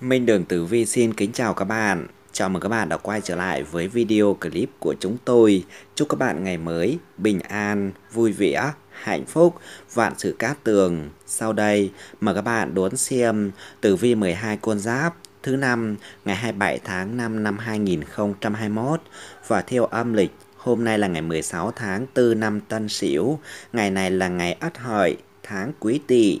Minh Đường Tử Vi xin kính chào các bạn. Chào mừng các bạn đã quay trở lại với video clip của chúng tôi. Chúc các bạn ngày mới bình an, vui vẻ, hạnh phúc, vạn sự cát tường. Sau đây, mời các bạn đón xem Tử Vi 12 con giáp thứ năm ngày 27 tháng 5 năm 2021 và theo âm lịch Hôm nay là ngày 16 tháng 4 năm Tân Sửu, ngày này là ngày Ất Hợi, tháng Quý Tỵ,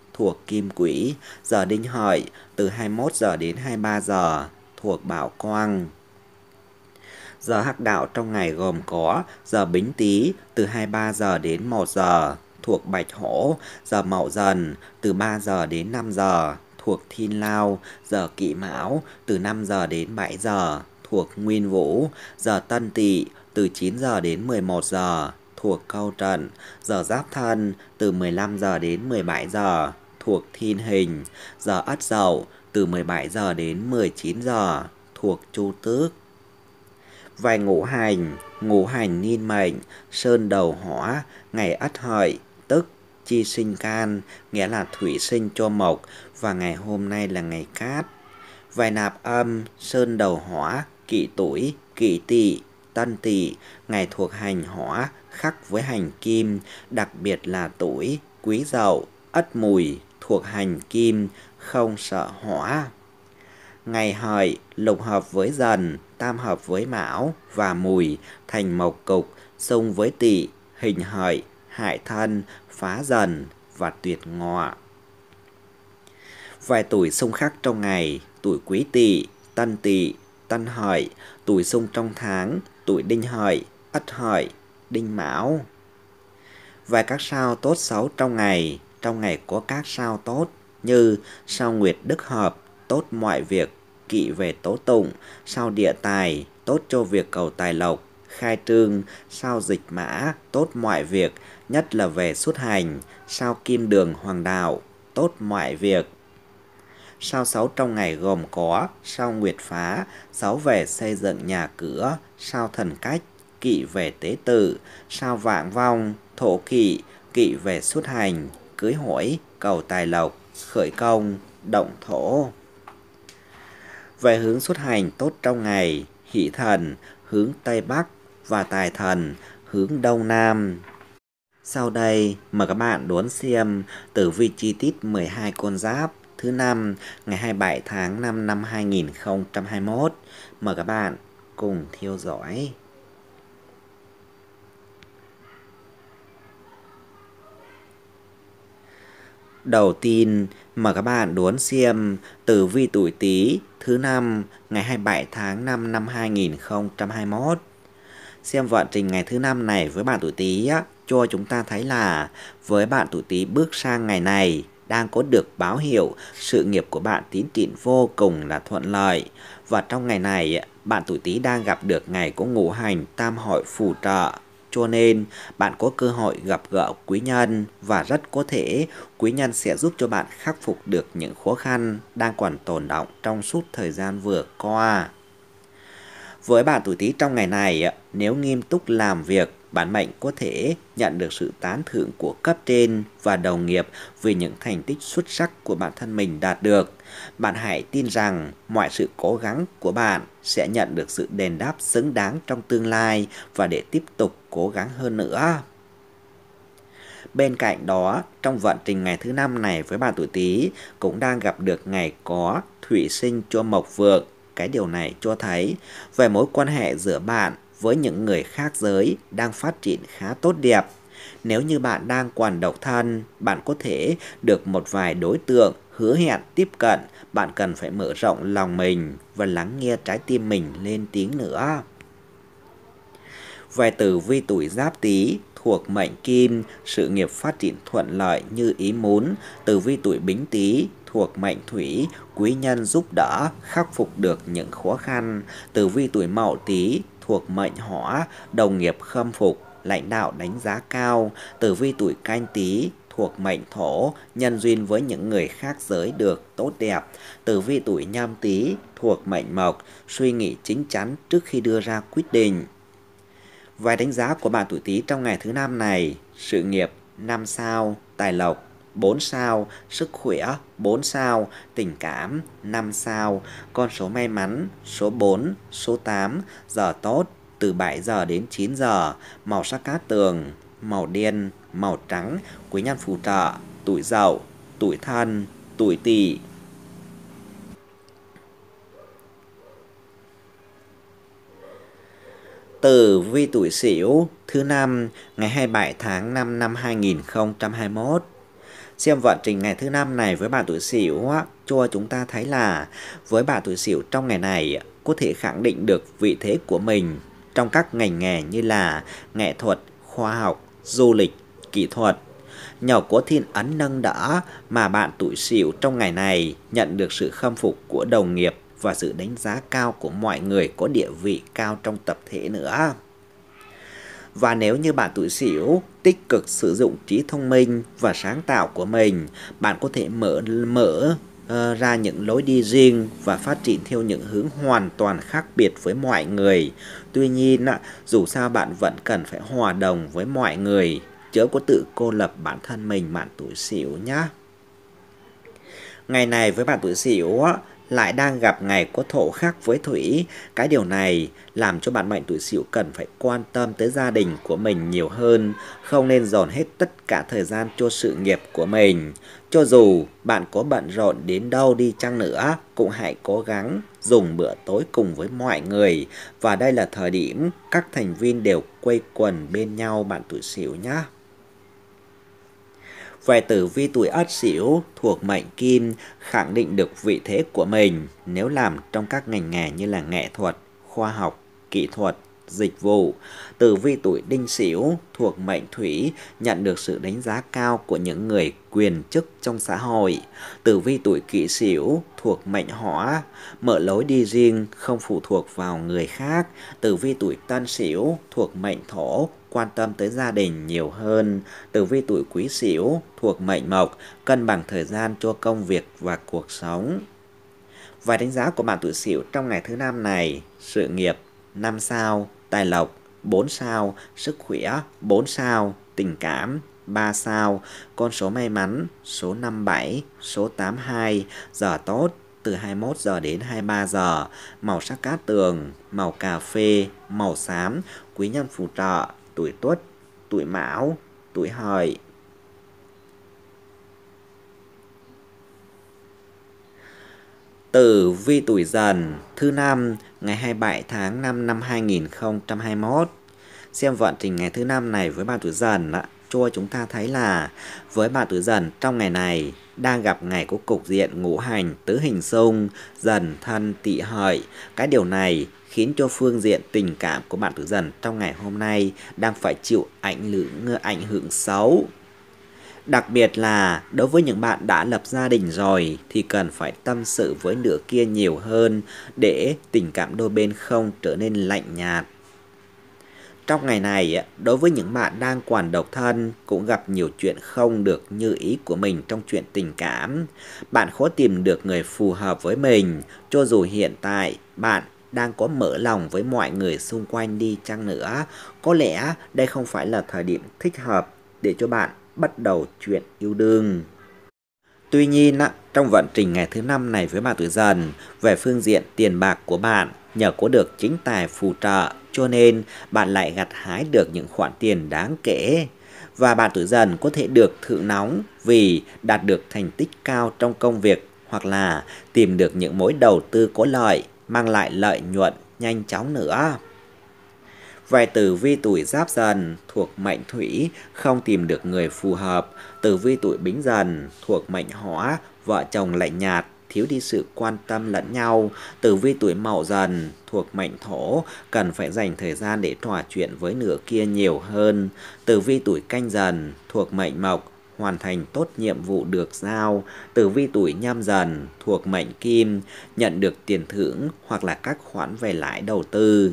thuộc Kim Quỹ, giờ Đinh Hợi, từ 21 giờ đến 23 giờ, thuộc Bảo Quang. Giờ hắc đạo trong ngày gồm có giờ Bính Tý từ 23 giờ đến 1 giờ thuộc Bạch Hổ, giờ Mậu Dần từ 3 giờ đến 5 giờ thuộc Thiên Lao, giờ Kỵ Mão từ 5 giờ đến 7 giờ thuộc Nguyên Vũ, giờ Tân Tỵ từ 9 giờ đến 11 giờ thuộc Câu Trận, giờ Giáp Thân từ 15 giờ đến 17 giờ thuộc thiên hình, giờ Ất Dậu từ 17 giờ đến 19 giờ thuộc Chu Tước. Vài ngũ hành, ngũ hành niên mệnh, sơn đầu hỏa, ngày Ất Hợi, tức chi sinh can, nghĩa là thủy sinh cho mộc và ngày hôm nay là ngày cát. Vài nạp âm, sơn đầu hỏa, kỵ tuổi, kỵ tỵ, tân tỵ, ngày thuộc hành hỏa, khắc với hành kim, đặc biệt là tuổi, quý dậu, ất mùi, thuộc hành kim, không sợ hỏa. Ngày hợi, lục hợp với dần, tam hợp với mão và mùi, thành mộc cục, xung với tỵ, hình hợi, hại thân, phá dần và tuyệt ngọ. Vài tuổi xung khắc trong ngày, tuổi quý tỵ, tân tỵ, tân hợi, tuổi xung trong tháng, tuổi đinh hợi, ất hợi, đinh mão. Vài các sao tốt xấu trong ngày, trong ngày có các sao tốt như sao nguyệt đức hợp, tốt mọi việc, kỵ về tố tụng, sao địa tài, tốt cho việc cầu tài lộc, khai trương, sao dịch mã, tốt mọi việc, nhất là về xuất hành, sao kim đường hoàng đạo, tốt mọi việc. Sao sáu trong ngày gồm có sao nguyệt phá, sáu về xây dựng nhà cửa, sao thần cách, kỵ về tế tự, sao vạn vong, thổ kỵ, kỵ về xuất hành, cưới hỏi, cầu tài lộc, khởi công, động thổ. Về hướng xuất hành tốt trong ngày, hỷ thần, hướng Tây Bắc và tài thần, hướng Đông Nam. Sau đây, mời các bạn đón xem tử vi chi tiết 12 con giáp thứ năm ngày 27 tháng 5 năm 2021. Mời các bạn cùng theo dõi. Đầu tiên, mời các bạn đón xem tử vi tuổi Tý thứ năm ngày 27 tháng 5 năm 2021. Xem vận trình ngày thứ năm này với bạn tuổi Tý cho chúng ta thấy là với bạn tuổi Tý bước sang ngày này đang có được báo hiệu sự nghiệp của bạn tiến triển vô cùng là thuận lợi. Và trong ngày này, bạn tuổi Tý đang gặp được ngày có ngũ hành tam hội phù trợ cho nên bạn có cơ hội gặp gỡ quý nhân và rất có thể quý nhân sẽ giúp cho bạn khắc phục được những khó khăn đang còn tồn động trong suốt thời gian vừa qua. Với bạn tuổi Tý trong ngày này, nếu nghiêm túc làm việc, bản mệnh có thể nhận được sự tán thưởng của cấp trên và đồng nghiệp vì những thành tích xuất sắc của bản thân mình đạt được. Bạn hãy tin rằng mọi sự cố gắng của bạn sẽ nhận được sự đền đáp xứng đáng trong tương lai và để tiếp tục cố gắng hơn nữa. Bên cạnh đó, trong vận trình ngày thứ năm này với bà tuổi Tý cũng đang gặp được ngày có thủy sinh cho mộc vượng. Cái điều này cho thấy về mối quan hệ giữa bạn với những người khác giới đang phát triển khá tốt đẹp nếu như bạn đang còn độc thân, bạn có thể được một vài đối tượng hứa hẹn tiếp cận, bạn cần phải mở rộng lòng mình và lắng nghe trái tim mình lên tiếng nữa. Vài tử vi tuổi giáp tý thuộc mệnh kim, sự nghiệp phát triển thuận lợi như ý muốn, tử vi tuổi bính tý thuộc mệnh thủy, quý nhân giúp đỡ, khắc phục được những khó khăn, tử vi tuổi mậu tý thuộc mệnh hỏa, đồng nghiệp khâm phục, lãnh đạo đánh giá cao, tử vi tuổi canh tí thuộc mệnh thổ, nhân duyên với những người khác giới được tốt đẹp. Tử vi tuổi nhâm tý thuộc mệnh mộc, suy nghĩ chính chắn trước khi đưa ra quyết định. Vài đánh giá của bạn tuổi tý trong ngày thứ năm này, sự nghiệp 5 sao, tài lộc 4 sao, sức khỏe 4 sao, tình cảm 5 sao, con số may mắn số 4, số 8, giờ tốt từ 7 giờ đến 9 giờ, màu sắc cát tường, màu đen, màu trắng, quý nhân phù trợ, tuổi dậu, tuổi thân, tuổi tỵ. Tử vi tuổi Sửu thứ năm ngày 27 tháng 5 năm 2021. Xem vận trình ngày thứ năm này với bạn tuổi Sửu cho chúng ta thấy là với bạn tuổi Sửu trong ngày này có thể khẳng định được vị thế của mình trong các ngành nghề như là nghệ thuật, khoa học, du lịch, kỹ thuật. Nhờ cố thiên ấn nâng đỡ mà bạn tuổi xỉu trong ngày này nhận được sự khâm phục của đồng nghiệp và sự đánh giá cao của mọi người có địa vị cao trong tập thể nữa. Và nếu như bạn tuổi xỉu tích cực sử dụng trí thông minh và sáng tạo của mình, bạn có thể mở mở Ờ, ra những lối đi riêng và phát triển theo những hướng hoàn toàn khác biệt với mọi người. Tuy nhiên, dù sao bạn vẫn cần phải hòa đồng với mọi người, chớ có tự cô lập bản thân mình bạn tuổi xỉu nhé. Ngày này với bạn tuổi xỉu lại đang gặp ngày có thổ khác với thủy. Cái điều này làm cho bạn mệnh tuổi Sửu cần phải quan tâm tới gia đình của mình nhiều hơn, không nên dồn hết tất cả thời gian cho sự nghiệp của mình. Cho dù bạn có bận rộn đến đâu đi chăng nữa, cũng hãy cố gắng dùng bữa tối cùng với mọi người. Và đây là thời điểm các thành viên đều quây quần bên nhau bạn tuổi xỉu nhé. Về tử vi tuổi ất xỉu thuộc mệnh kim khẳng định được vị thế của mình nếu làm trong các ngành nghề như là nghệ thuật, khoa học, kỹ thuật, dịch vụ. Tử vi tuổi đinh sửu thuộc mệnh thủy nhận được sự đánh giá cao của những người quyền chức trong xã hội. Tử vi tuổi kỷ sửu thuộc mệnh hỏa, mở lối đi riêng không phụ thuộc vào người khác. Tử vi tuổi tân sửu thuộc mệnh thổ, quan tâm tới gia đình nhiều hơn. Tử vi tuổi quý sửu thuộc mệnh mộc, cân bằng thời gian cho công việc và cuộc sống. Vài đánh giá của bạn tuổi sửu trong ngày thứ năm này, sự nghiệp 5 sao, tài lộc 4 sao, sức khỏe 4 sao, tình cảm 3 sao, con số may mắn số 57, số 82, giờ tốt từ 21 giờ đến 23 giờ, màu sắc cát tường, màu cà phê, màu xám, quý nhân phù trợ, tuổi tuất, tuổi mão, tuổi hợi. Tử vi tuổi dần thứ năm ngày 27 tháng 5 năm 2021. Xem vận trình ngày thứ năm này với ba tuổi dần ạ cho chúng ta thấy là với bạn tứ dần trong ngày này đang gặp ngày của cục diện ngũ hành tứ hình xung dần thân tỵ hợi. Cái điều này khiến cho phương diện tình cảm của bạn tứ dần trong ngày hôm nay đang phải chịu ảnh hưởng ảnh hưởng xấu. Đặc biệt là đối với những bạn đã lập gia đình rồi thì cần phải tâm sự với nửa kia nhiều hơn để tình cảm đôi bên không trở nên lạnh nhạt. Trong ngày này, đối với những bạn đang quản độc thân cũng gặp nhiều chuyện không được như ý của mình trong chuyện tình cảm. Bạn khó tìm được người phù hợp với mình, cho dù hiện tại bạn đang có mở lòng với mọi người xung quanh đi chăng nữa. Có lẽ đây không phải là thời điểm thích hợp để cho bạn bắt đầu chuyện yêu đương. Tuy nhiên, trong vận trình ngày thứ năm này với bạn tuổi dần, về phương diện tiền bạc của bạn nhờ có được chính tài phù trợ cho nên bạn lại gặt hái được những khoản tiền đáng kể và bạn tuổi dần có thể được thử nóng vì đạt được thành tích cao trong công việc hoặc là tìm được những mối đầu tư có lợi mang lại lợi nhuận nhanh chóng nữa. Vài tử vi tuổi giáp dần thuộc mệnh thủy không tìm được người phù hợp, tử vi tuổi bính dần thuộc mệnh hỏa vợ chồng lạnh nhạt, thiếu đi sự quan tâm lẫn nhau. Tử vi tuổi mậu dần thuộc mệnh thổ cần phải dành thời gian để trò chuyện với nửa kia nhiều hơn. Tử vi tuổi canh dần thuộc mệnh mộc hoàn thành tốt nhiệm vụ được giao, tử vi tuổi nhâm dần thuộc mệnh kim, nhận được tiền thưởng hoặc là các khoản về lãi đầu tư.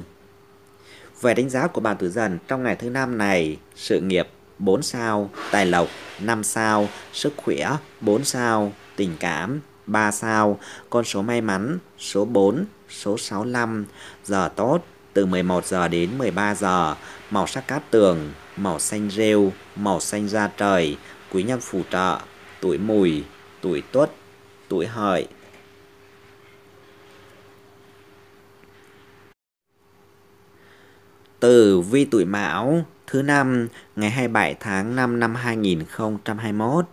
Về đánh giá của bạn tuổi dần trong ngày thứ năm này, sự nghiệp 4 sao, tài lộc 5 sao, sức khỏe 4 sao, tình cảm 3 sao, con số may mắn, số 4, số 65, giờ tốt, từ 11 giờ đến 13 giờ, màu sắc cát tường, màu xanh rêu, màu xanh da trời, quý nhân phù trợ, tuổi mùi, tuổi tuất, tuổi hợi. Từ vi tuổi mão, thứ năm, ngày 27 tháng 5 năm 2021.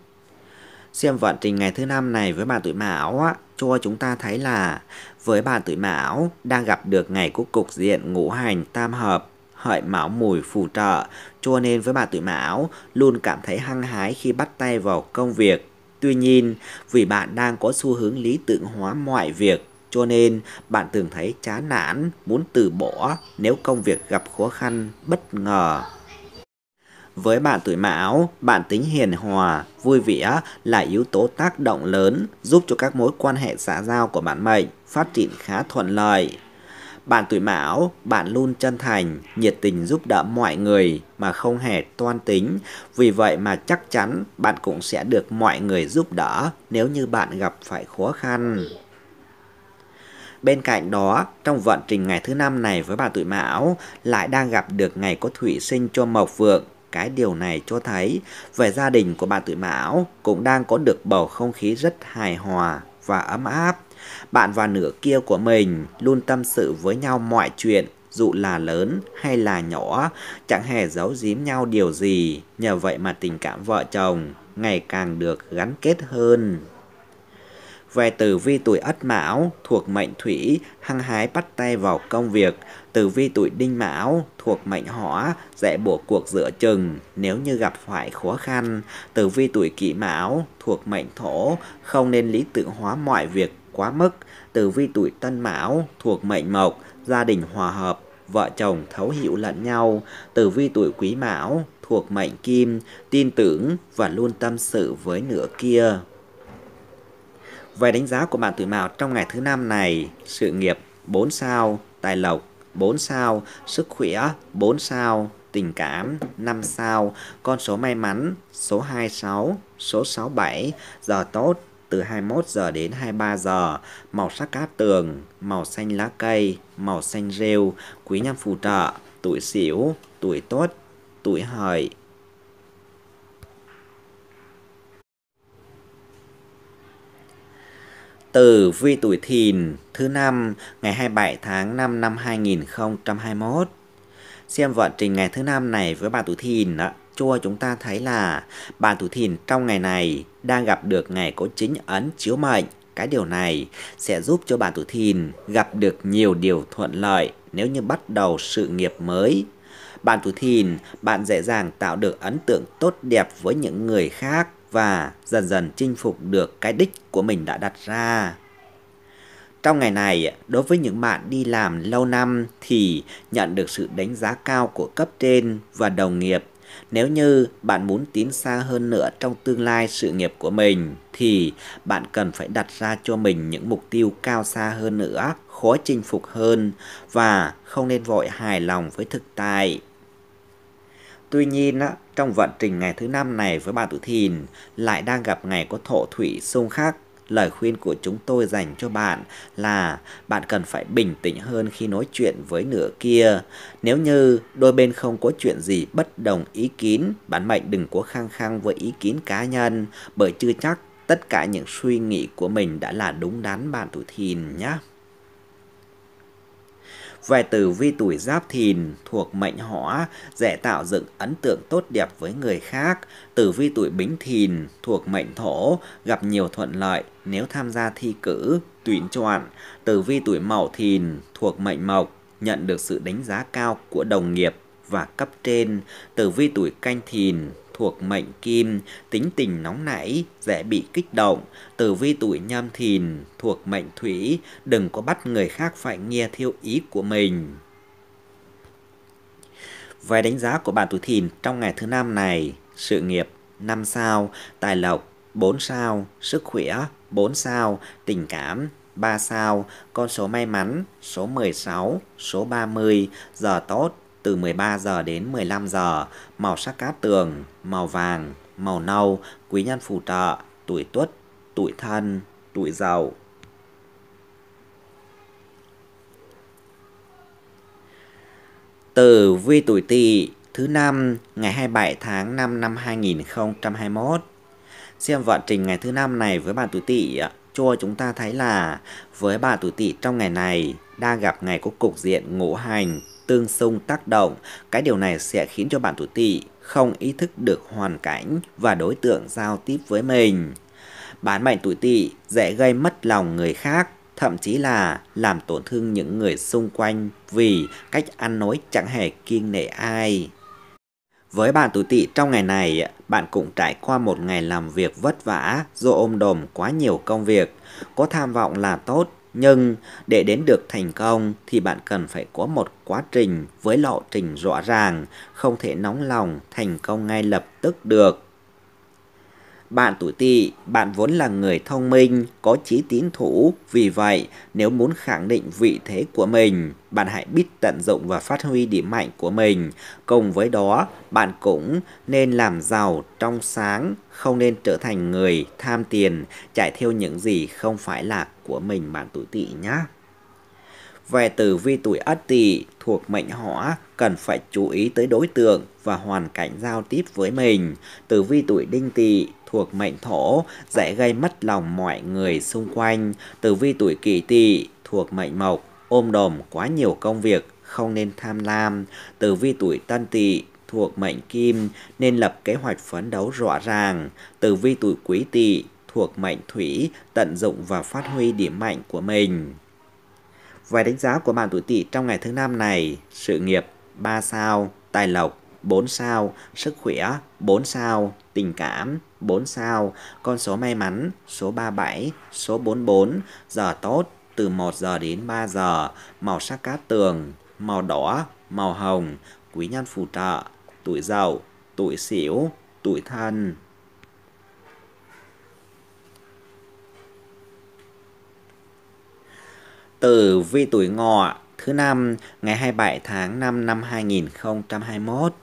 Xem vận trình ngày thứ năm này với bạn tuổi mão á, cho chúng ta thấy là với bạn tuổi mão đang gặp được ngày của cục diện ngũ hành tam hợp hợi mão mùi phù trợ cho nên với bạn tuổi mão luôn cảm thấy hăng hái khi bắt tay vào công việc tuy nhiên vì bạn đang có xu hướng lý tưởng hóa mọi việc cho nên bạn thường thấy chán nản muốn từ bỏ nếu công việc gặp khó khăn bất ngờ với bạn tuổi mão, bạn tính hiền hòa, vui vẻ là yếu tố tác động lớn giúp cho các mối quan hệ xã giao của bạn mệnh phát triển khá thuận lợi. Bạn tuổi mão, bạn luôn chân thành, nhiệt tình giúp đỡ mọi người mà không hề toan tính. Vì vậy mà chắc chắn bạn cũng sẽ được mọi người giúp đỡ nếu như bạn gặp phải khó khăn. Bên cạnh đó, trong vận trình ngày thứ năm này với bạn tuổi Mão lại đang gặp được ngày có thủy sinh cho Mộc Vượng cái điều này cho thấy về gia đình của bạn tuổi Mão cũng đang có được bầu không khí rất hài hòa và ấm áp. Bạn và nửa kia của mình luôn tâm sự với nhau mọi chuyện, dù là lớn hay là nhỏ, chẳng hề giấu giếm nhau điều gì, nhờ vậy mà tình cảm vợ chồng ngày càng được gắn kết hơn về tử vi tuổi Ất Mão thuộc mệnh Thủy, hăng hái bắt tay vào công việc. Tử vi tuổi Đinh Mão thuộc mệnh Hỏa, dễ bỏ cuộc giữa chừng nếu như gặp phải khó khăn. Tử vi tuổi Kỷ Mão thuộc mệnh Thổ, không nên lý tưởng hóa mọi việc quá mức. Tử vi tuổi Tân Mão thuộc mệnh Mộc, gia đình hòa hợp, vợ chồng thấu hiểu lẫn nhau. Tử vi tuổi Quý Mão thuộc mệnh Kim, tin tưởng và luôn tâm sự với nửa kia về đánh giá của bạn tuổi Mão trong ngày thứ năm này, sự nghiệp 4 sao, tài lộc 4 sao, sức khỏe 4 sao, tình cảm 5 sao, con số may mắn số 26, số 67, giờ tốt từ 21 giờ đến 23 giờ, màu sắc cát tường, màu xanh lá cây, màu xanh rêu, quý nhân phù trợ, tuổi xỉu, tuổi tốt, tuổi hợi, Tử vi tuổi thìn thứ năm ngày 27 tháng 5 năm 2021. Xem vận trình ngày thứ năm này với bà tuổi thìn đó, cho chúng ta thấy là bà tuổi thìn trong ngày này đang gặp được ngày có chính ấn chiếu mệnh. Cái điều này sẽ giúp cho bà tuổi thìn gặp được nhiều điều thuận lợi nếu như bắt đầu sự nghiệp mới. Bạn tuổi thìn, bạn dễ dàng tạo được ấn tượng tốt đẹp với những người khác và dần dần chinh phục được cái đích của mình đã đặt ra. Trong ngày này, đối với những bạn đi làm lâu năm thì nhận được sự đánh giá cao của cấp trên và đồng nghiệp. Nếu như bạn muốn tiến xa hơn nữa trong tương lai sự nghiệp của mình thì bạn cần phải đặt ra cho mình những mục tiêu cao xa hơn nữa, khó chinh phục hơn và không nên vội hài lòng với thực tại. Tuy nhiên, trong vận trình ngày thứ năm này với bà tuổi Thìn lại đang gặp ngày có thổ thủy xung khắc. Lời khuyên của chúng tôi dành cho bạn là bạn cần phải bình tĩnh hơn khi nói chuyện với nửa kia. Nếu như đôi bên không có chuyện gì bất đồng ý kiến, bạn mệnh đừng có khăng khăng với ý kiến cá nhân bởi chưa chắc tất cả những suy nghĩ của mình đã là đúng đắn bạn tuổi thìn nhé. Vài tử vi tuổi giáp thìn thuộc mệnh hỏa, dễ tạo dựng ấn tượng tốt đẹp với người khác. Tử vi tuổi bính thìn thuộc mệnh thổ, gặp nhiều thuận lợi nếu tham gia thi cử, tuyển chọn. Tử vi tuổi mậu thìn thuộc mệnh mộc, nhận được sự đánh giá cao của đồng nghiệp và cấp trên. Tử vi tuổi canh thìn thuộc mệnh kim, tính tình nóng nảy, dễ bị kích động, tử vi tuổi nhâm thìn thuộc mệnh thủy, đừng có bắt người khác phải nghe theo ý của mình. Về đánh giá của bạn tuổi thìn trong ngày thứ năm này, sự nghiệp 5 sao, tài lộc 4 sao, sức khỏe 4 sao, tình cảm 3 sao, con số may mắn số 16, số 30, giờ tốt từ 13 giờ đến 15 giờ, màu sắc cát tường, màu vàng, màu nâu, quý nhân phù trợ, tuổi tuất, tuổi thân, tuổi giàu từ vi tuổi tỵ thứ năm ngày 27 tháng 5 năm 2021. Xem vận trình ngày thứ năm này với bạn tuổi tỵ cho chúng ta thấy là với bà tuổi tỵ trong ngày này đang gặp ngày có cục diện ngũ hành tương xung tác động. Cái điều này sẽ khiến cho bạn tuổi tỵ không ý thức được hoàn cảnh và đối tượng giao tiếp với mình. Bán mệnh tuổi tỵ dễ gây mất lòng người khác, thậm chí là làm tổn thương những người xung quanh vì cách ăn nói chẳng hề kiêng nể ai. Với bạn tuổi tỵ trong ngày này, bạn cũng trải qua một ngày làm việc vất vả do ôm đồm quá nhiều công việc, có tham vọng là tốt nhưng để đến được thành công thì bạn cần phải có một quá trình với lộ trình rõ ràng, không thể nóng lòng thành công ngay lập tức được. Bạn tuổi tỵ, bạn vốn là người thông minh, có trí tín thủ, vì vậy nếu muốn khẳng định vị thế của mình, bạn hãy biết tận dụng và phát huy điểm mạnh của mình. Cùng với đó, bạn cũng nên làm giàu trong sáng, không nên trở thành người tham tiền, chạy theo những gì không phải là của mình bạn tuổi tỵ nhé. Về tử vi tuổi Ất Tỵ thuộc mệnh Hỏa cần phải chú ý tới đối tượng và hoàn cảnh giao tiếp với mình. Tử vi tuổi Đinh Tỵ thuộc mệnh Thổ dễ gây mất lòng mọi người xung quanh. Tử vi tuổi Kỷ Tỵ thuộc mệnh Mộc ôm đồm quá nhiều công việc không nên tham lam. Tử vi tuổi Tân Tỵ thuộc mệnh Kim nên lập kế hoạch phấn đấu rõ ràng. Tử vi tuổi Quý Tỵ thuộc mệnh Thủy tận dụng và phát huy điểm mạnh của mình. Vài đánh giá của bạn tuổi Tỵ trong ngày thứ năm này, sự nghiệp 3 sao, tài lộc 4 sao, sức khỏe 4 sao, tình cảm 4 sao, con số may mắn số 37, số 44, giờ tốt từ 1 giờ đến 3 giờ, màu sắc cát tường, màu đỏ, màu hồng, quý nhân phù trợ, tuổi giàu tuổi xỉu tuổi thân. Tử vi tuổi ngọ thứ năm ngày 27 tháng 5 năm 2021.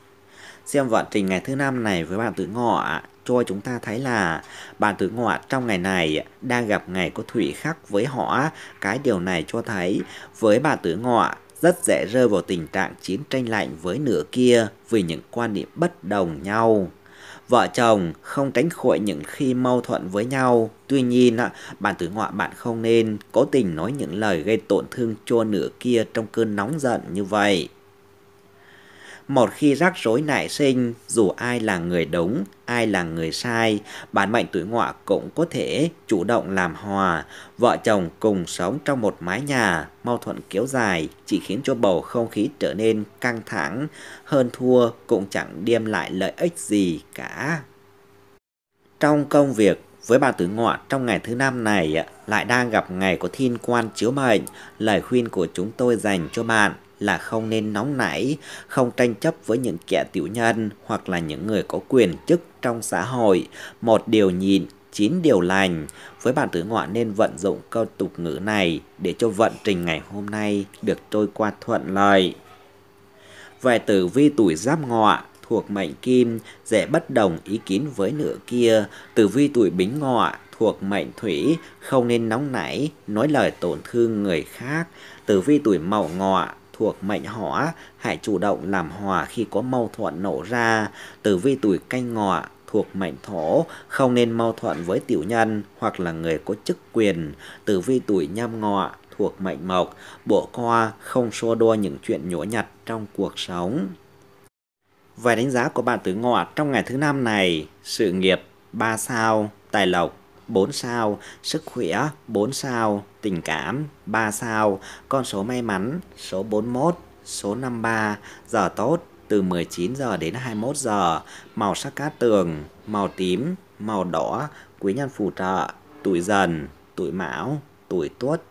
Xem vận trình ngày thứ năm này với bạn tuổi ngọ cho chúng ta thấy là bạn tuổi ngọ trong ngày này đang gặp ngày có thủy khắc với họ. Cái điều này cho thấy với bạn tuổi ngọ rất dễ rơi vào tình trạng chiến tranh lạnh với nửa kia vì những quan điểm bất đồng nhau vợ chồng không tránh khỏi những khi mâu thuẫn với nhau. Tuy nhiên, bạn tử ngoại bạn không nên cố tình nói những lời gây tổn thương cho nửa kia trong cơn nóng giận như vậy. Một khi rắc rối nảy sinh, dù ai là người đúng, ai là người sai, bản mệnh tuổi ngọ cũng có thể chủ động làm hòa, vợ chồng cùng sống trong một mái nhà, mâu thuẫn kéo dài chỉ khiến cho bầu không khí trở nên căng thẳng, hơn thua cũng chẳng đem lại lợi ích gì cả. Trong công việc, với bà tuổi ngọ trong ngày thứ năm này lại đang gặp ngày có thiên quan chiếu mệnh, lời khuyên của chúng tôi dành cho bạn là không nên nóng nảy, không tranh chấp với những kẻ tiểu nhân hoặc là những người có quyền chức trong xã hội. Một điều nhịn, chín điều lành. Với bạn tử ngọ nên vận dụng câu tục ngữ này để cho vận trình ngày hôm nay được trôi qua thuận lợi. Về tử vi tuổi giáp ngọ, thuộc mệnh kim, dễ bất đồng ý kiến với nửa kia. Tử vi tuổi bính ngọ, thuộc mệnh thủy, không nên nóng nảy, nói lời tổn thương người khác. Tử vi tuổi mậu ngọ, thuộc mệnh hỏa hãy chủ động làm hòa khi có mâu thuẫn nổ ra. Tử vi tuổi canh ngọ thuộc mệnh thổ, không nên mâu thuẫn với tiểu nhân hoặc là người có chức quyền. Tử vi tuổi nhâm ngọ thuộc mệnh mộc, bộ co không xô đua những chuyện nhỗ nhặt trong cuộc sống. Vài đánh giá của bạn tử ngọ trong ngày thứ năm này, sự nghiệp 3 sao, tài lộc 4 sao, sức khỏe 4 sao, tình cảm 3 sao, con số may mắn số 41, số 53, giờ tốt từ 19 giờ đến 21 giờ, màu sắc cát tường, màu tím, màu đỏ, quý nhân phù trợ, tuổi dần, tuổi mão, tuổi tuất.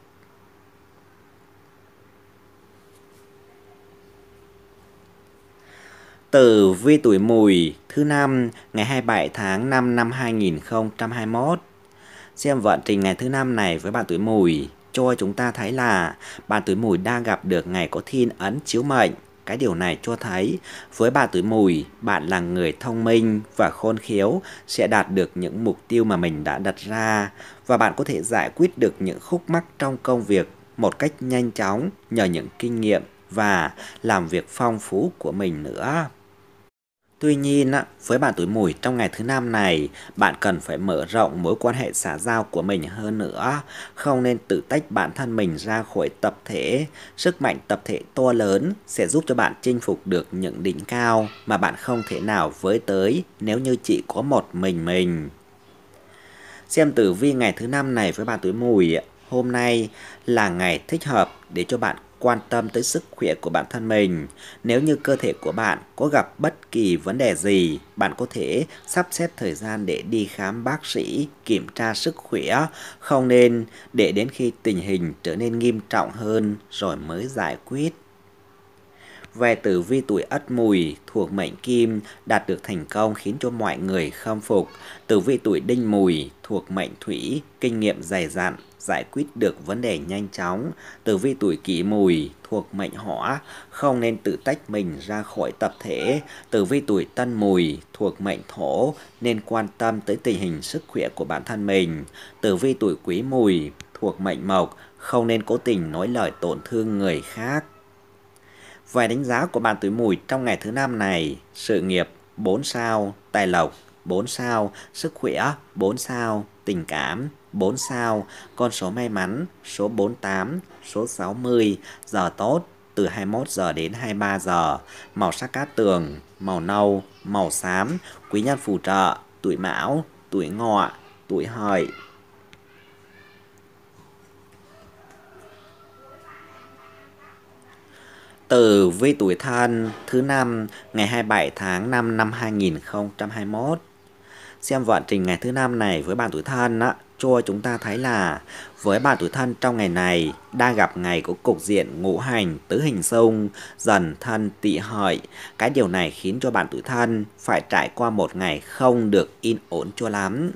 từ vi tuổi mùi thứ năm ngày 27 tháng 5 năm 2021 xem vận trình ngày thứ năm này với bạn tuổi mùi cho chúng ta thấy là bạn tuổi mùi đang gặp được ngày có thiên ấn chiếu mệnh. Cái điều này cho thấy với bạn tuổi mùi, bạn là người thông minh và khôn khéo sẽ đạt được những mục tiêu mà mình đã đặt ra và bạn có thể giải quyết được những khúc mắc trong công việc một cách nhanh chóng nhờ những kinh nghiệm và làm việc phong phú của mình nữa. Tuy nhiên, với bạn tuổi mùi trong ngày thứ năm này, bạn cần phải mở rộng mối quan hệ xã giao của mình hơn nữa, không nên tự tách bản thân mình ra khỏi tập thể. Sức mạnh tập thể to lớn sẽ giúp cho bạn chinh phục được những đỉnh cao mà bạn không thể nào với tới nếu như chỉ có một mình mình. Xem tử vi ngày thứ năm này với bạn tuổi mùi, hôm nay là ngày thích hợp để cho bạn quan tâm tới sức khỏe của bản thân mình. Nếu như cơ thể của bạn có gặp bất kỳ vấn đề gì, bạn có thể sắp xếp thời gian để đi khám bác sĩ, kiểm tra sức khỏe, không nên để đến khi tình hình trở nên nghiêm trọng hơn rồi mới giải quyết về tử vi tuổi ất mùi thuộc mệnh kim đạt được thành công khiến cho mọi người khâm phục. Tử vi tuổi đinh mùi thuộc mệnh thủy kinh nghiệm dày dặn giải quyết được vấn đề nhanh chóng. Tử vi tuổi kỷ mùi thuộc mệnh hỏa, không nên tự tách mình ra khỏi tập thể. Tử vi tuổi tân mùi thuộc mệnh thổ, nên quan tâm tới tình hình sức khỏe của bản thân mình. Tử vi tuổi quý mùi thuộc mệnh mộc, không nên cố tình nói lời tổn thương người khác. Vài đánh giá của bạn tuổi mùi trong ngày thứ năm này, sự nghiệp 4 sao, tài lộc 4 sao, sức khỏe 4 sao, tình cảm 4 sao, con số may mắn số 48, số 60, giờ tốt từ 21 giờ đến 23 giờ, màu sắc cát tường, màu nâu, màu xám, quý nhân phù trợ, tuổi mão, tuổi ngọ, tuổi hợi, Tử vi tuổi thân thứ năm ngày 27 tháng 5 năm 2021. Xem vận trình ngày thứ năm này với bạn tuổi thân á, cho chúng ta thấy là với bạn tuổi thân trong ngày này đa gặp ngày của cục diện ngũ hành tứ hình xung dần thân tỵ hợi cái điều này khiến cho bạn tuổi thân phải trải qua một ngày không được yên ổn cho lắm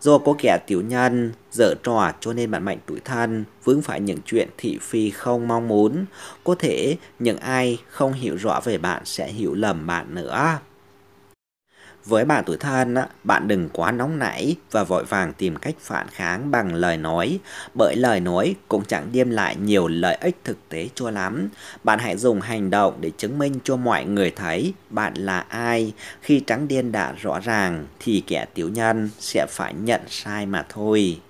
do có kẻ tiểu nhân dở trò cho nên bạn mệnh tuổi thân vướng phải những chuyện thị phi không mong muốn có thể những ai không hiểu rõ về bạn sẽ hiểu lầm bạn nữa với bạn tuổi thân, bạn đừng quá nóng nảy và vội vàng tìm cách phản kháng bằng lời nói, bởi lời nói cũng chẳng đem lại nhiều lợi ích thực tế cho lắm. Bạn hãy dùng hành động để chứng minh cho mọi người thấy bạn là ai. Khi trắng đen đã rõ ràng thì kẻ tiểu nhân sẽ phải nhận sai mà thôi.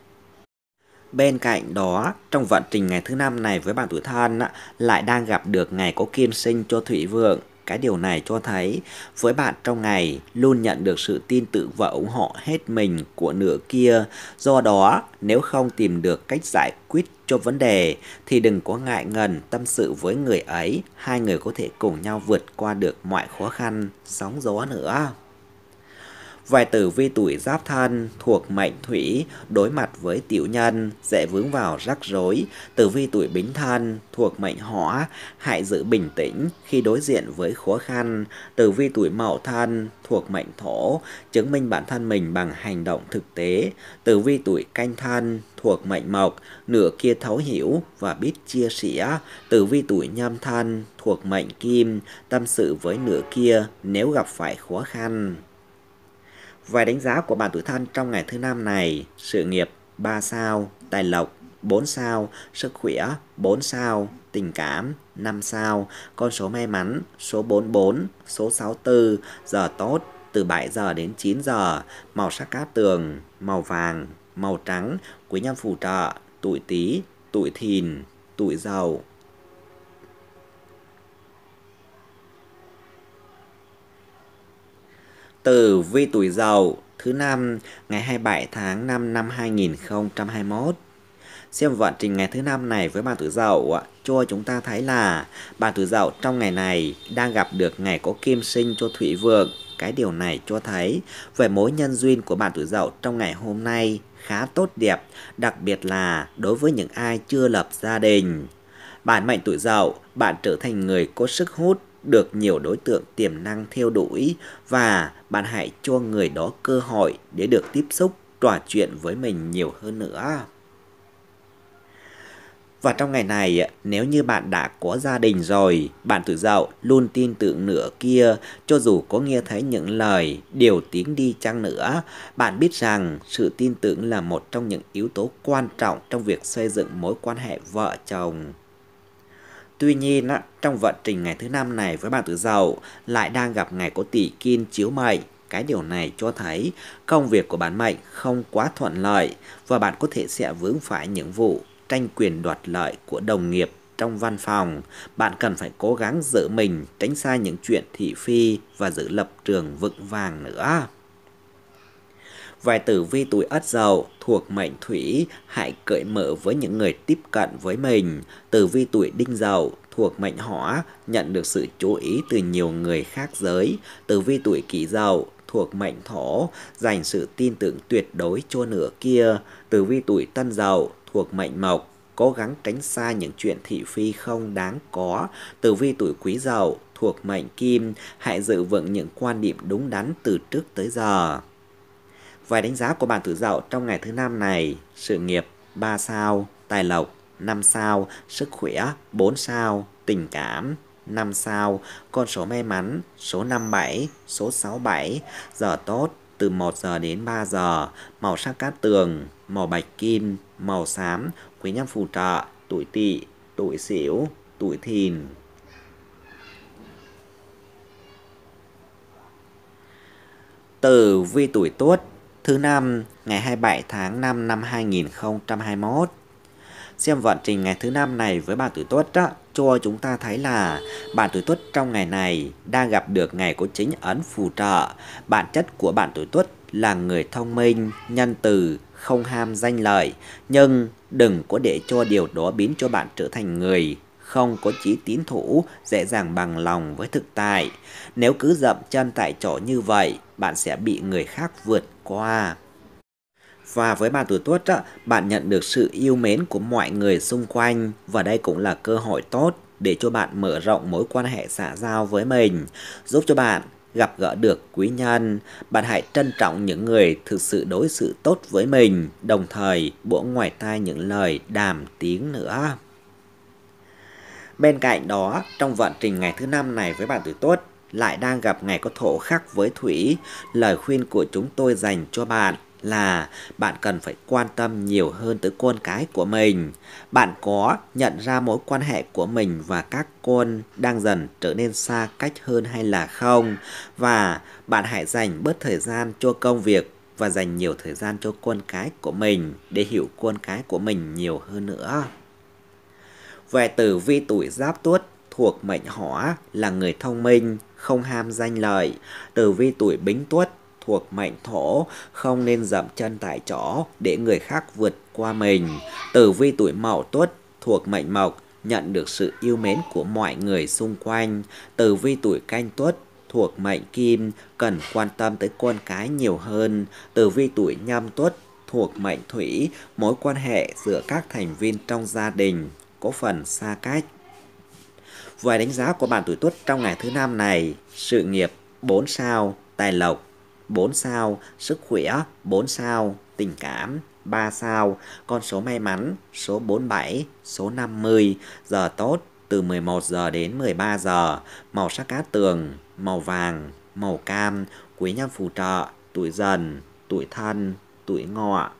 Bên cạnh đó, trong vận trình ngày thứ năm này với bạn tuổi thân lại đang gặp được ngày có kim sinh cho thủy vượng cái điều này cho thấy với bạn trong ngày luôn nhận được sự tin tưởng và ủng hộ hết mình của nửa kia. Do đó, nếu không tìm được cách giải quyết cho vấn đề thì đừng có ngại ngần tâm sự với người ấy. Hai người có thể cùng nhau vượt qua được mọi khó khăn, sóng gió nữa. Vài tử vi tuổi giáp thân thuộc mệnh thủy, đối mặt với tiểu nhân, dễ vướng vào rắc rối. Tử vi tuổi bính thân thuộc mệnh hỏa, hãy giữ bình tĩnh khi đối diện với khó khăn. Tử vi tuổi mậu thân thuộc mệnh thổ, chứng minh bản thân mình bằng hành động thực tế. Tử vi tuổi canh thân thuộc mệnh mộc, nửa kia thấu hiểu và biết chia sẻ. Tử vi tuổi nhâm thân thuộc mệnh kim, tâm sự với nửa kia nếu gặp phải khó khăn. Vài đánh giá của bạn tuổi thân trong ngày thứ năm này, sự nghiệp 3 sao, tài lộc 4 sao, sức khỏe 4 sao, tình cảm 5 sao, con số may mắn số 44, số 64, giờ tốt từ 7 giờ đến 9 giờ, màu sắc cát tường, màu vàng, màu trắng, quý nhân phù trợ, tuổi tí, tuổi thìn, tuổi dậu. tử vi tuổi dậu thứ năm ngày 27 tháng 5 năm 2021. Xem vận trình ngày thứ năm này với bạn tuổi dậu cho chúng ta thấy là bạn tuổi dậu trong ngày này đang gặp được ngày có kim sinh cho thủy vượng. Cái điều này cho thấy về mối nhân duyên của bạn tuổi dậu trong ngày hôm nay khá tốt đẹp, đặc biệt là đối với những ai chưa lập gia đình. bạn mệnh tuổi dậu, bạn trở thành người có sức hút được nhiều đối tượng tiềm năng theo đuổi và bạn hãy cho người đó cơ hội để được tiếp xúc, trò chuyện với mình nhiều hơn nữa. Và trong ngày này, nếu như bạn đã có gia đình rồi, bạn tự dạo luôn tin tưởng nửa kia, cho dù có nghe thấy những lời, điều tiếng đi chăng nữa, bạn biết rằng sự tin tưởng là một trong những yếu tố quan trọng trong việc xây dựng mối quan hệ vợ chồng. Tuy nhiên, trong vận trình ngày thứ năm này với bạn tử giàu lại đang gặp ngày có tỷ kim chiếu mệnh. Cái điều này cho thấy công việc của bạn mệnh không quá thuận lợi và bạn có thể sẽ vướng phải những vụ tranh quyền đoạt lợi của đồng nghiệp trong văn phòng. Bạn cần phải cố gắng giữ mình tránh xa những chuyện thị phi và giữ lập trường vững vàng nữa. Vài tử vi tuổi ất dậu thuộc mệnh thủy, hãy cởi mở với những người tiếp cận với mình. Tử vi tuổi đinh dậu thuộc mệnh hỏa, nhận được sự chú ý từ nhiều người khác giới. Tử vi tuổi kỷ dậu thuộc mệnh thổ, dành sự tin tưởng tuyệt đối cho nửa kia. Tử vi tuổi tân dậu thuộc mệnh mộc, cố gắng tránh xa những chuyện thị phi không đáng có. Tử vi tuổi quý dậu thuộc mệnh kim, hãy giữ vững những quan điểm đúng đắn từ trước tới giờ. Vài đánh giá của bạn tử dậu trong ngày thứ năm này, sự nghiệp 3 sao, tài lộc 5 sao, sức khỏe 4 sao, tình cảm 5 sao, con số may mắn số 57, số 67, giờ tốt từ 1 giờ đến 3 giờ, màu sắc cát tường, màu bạch kim, màu xám, quý nhân phù trợ, tuổi tỵ, tuổi sửu, tuổi thìn. từ vi tuổi tuất Thứ năm, ngày 27 tháng 5 năm 2021. Xem vận trình ngày thứ năm này với bạn tuổi Tuất đó, cho chúng ta thấy là bạn tuổi Tuất trong ngày này đang gặp được ngày của chính ấn phù trợ. Bản chất của bạn tuổi Tuất là người thông minh, nhân từ, không ham danh lợi, nhưng đừng có để cho điều đó biến cho bạn trở thành người không có chí tín thủ, dễ dàng bằng lòng với thực tại. Nếu cứ dậm chân tại chỗ như vậy, bạn sẽ bị người khác vượt qua. Và với bạn tuổi tuất, bạn nhận được sự yêu mến của mọi người xung quanh và đây cũng là cơ hội tốt để cho bạn mở rộng mối quan hệ xã giao với mình, giúp cho bạn gặp gỡ được quý nhân, bạn hãy trân trọng những người thực sự đối xử tốt với mình, đồng thời bổ ngoài tai những lời đàm tiếng nữa. Bên cạnh đó, trong vận trình ngày thứ năm này với bạn tuổi tốt, lại đang gặp ngày có thổ khắc với Thủy, lời khuyên của chúng tôi dành cho bạn là bạn cần phải quan tâm nhiều hơn tới con cái của mình. Bạn có nhận ra mối quan hệ của mình và các con đang dần trở nên xa cách hơn hay là không? Và bạn hãy dành bớt thời gian cho công việc và dành nhiều thời gian cho con cái của mình để hiểu con cái của mình nhiều hơn nữa. Về tử vi tuổi giáp tuất thuộc mệnh hỏa là người thông minh, không ham danh lợi. Tử vi tuổi bính tuất thuộc mệnh thổ, không nên dậm chân tại chỗ để người khác vượt qua mình. Tử vi tuổi mậu tuất thuộc mệnh mộc, nhận được sự yêu mến của mọi người xung quanh. Tử vi tuổi canh tuất thuộc mệnh kim, cần quan tâm tới con cái nhiều hơn. Tử vi tuổi nhâm tuất thuộc mệnh thủy, mối quan hệ giữa các thành viên trong gia đình có phần xa cách. Vài đánh giá của bạn tuổi tuất trong ngày thứ năm này, sự nghiệp 4 sao, tài lộc 4 sao, sức khỏe 4 sao, tình cảm 3 sao, con số may mắn số 47, số 50, giờ tốt từ 11 giờ đến 13 giờ, màu sắc cá tường, màu vàng, màu cam, quý nhân phù trợ, tuổi dần, tuổi thân, tuổi ngọ.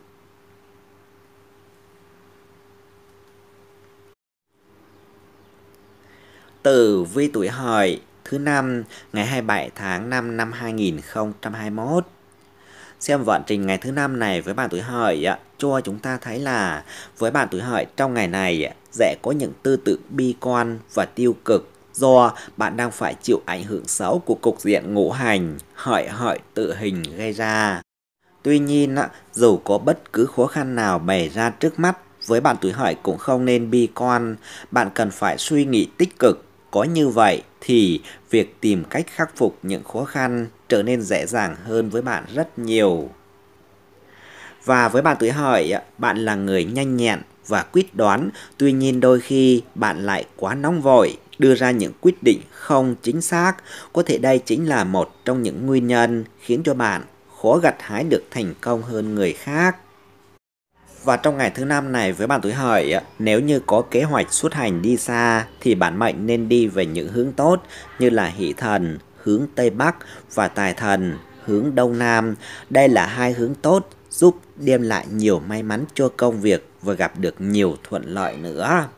Tử vi tuổi hợi thứ năm ngày 27 tháng 5 năm 2021. Xem vận trình ngày thứ năm này với bạn tuổi hợi cho chúng ta thấy là với bạn tuổi hợi trong ngày này sẽ có những tư tưởng bi quan và tiêu cực do bạn đang phải chịu ảnh hưởng xấu của cục diện ngũ hành hợi hợi tự hình gây ra. Tuy nhiên, dù có bất cứ khó khăn nào bày ra trước mắt, với bạn tuổi hợi cũng không nên bi quan, bạn cần phải suy nghĩ tích cực có như vậy thì việc tìm cách khắc phục những khó khăn trở nên dễ dàng hơn với bạn rất nhiều. Và với bạn tuổi hợi, bạn là người nhanh nhẹn và quyết đoán, tuy nhiên đôi khi bạn lại quá nóng vội, đưa ra những quyết định không chính xác. Có thể đây chính là một trong những nguyên nhân khiến cho bạn khó gặt hái được thành công hơn người khác. Và trong ngày thứ năm này với bạn tuổi hợi, nếu như có kế hoạch xuất hành đi xa thì bản mệnh nên đi về những hướng tốt như là hỷ thần, hướng Tây Bắc và tài thần, hướng Đông Nam. Đây là hai hướng tốt giúp đem lại nhiều may mắn cho công việc và gặp được nhiều thuận lợi nữa.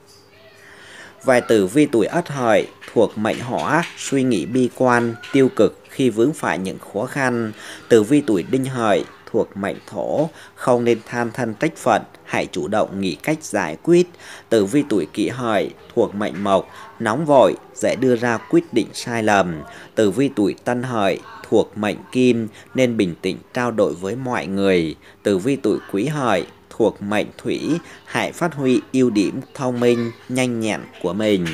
Vài tử vi tuổi ất hợi thuộc mệnh hỏa, suy nghĩ bi quan, tiêu cực khi vướng phải những khó khăn. Tử vi tuổi đinh hợi thuộc mệnh thổ, không nên tham thân trách phận, hãy chủ động nghĩ cách giải quyết. Tử vi tuổi kỷ hợi thuộc mệnh mộc, nóng vội, dễ đưa ra quyết định sai lầm. Tử vi tuổi tân hợi thuộc mệnh kim nên bình tĩnh trao đổi với mọi người. Tử vi tuổi quý hợi thuộc mệnh thủy, hãy phát huy ưu điểm thông minh, nhanh nhẹn của mình.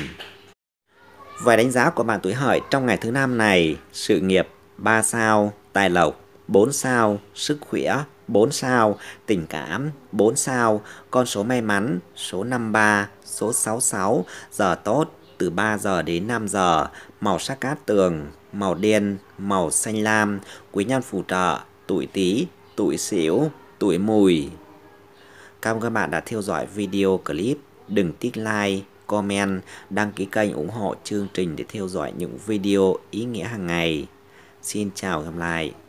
Vài đánh giá của bạn tuổi hợi trong ngày thứ năm này, sự nghiệp 3 sao, tài lộc 4 sao, sức khỏe 4 sao, tình cảm 4 sao, con số may mắn số 53, số 66, giờ tốt từ 3 giờ đến 5 giờ, màu sắc cát tường, màu đen, màu xanh lam, quý nhân phù trợ, tuổi Tý, tuổi Sửu, tuổi Mùi. Cảm ơn các bạn đã theo dõi video clip. Đừng tích like, comment, đăng ký kênh ủng hộ chương trình để theo dõi những video ý nghĩa hàng ngày. Xin chào gặp lại.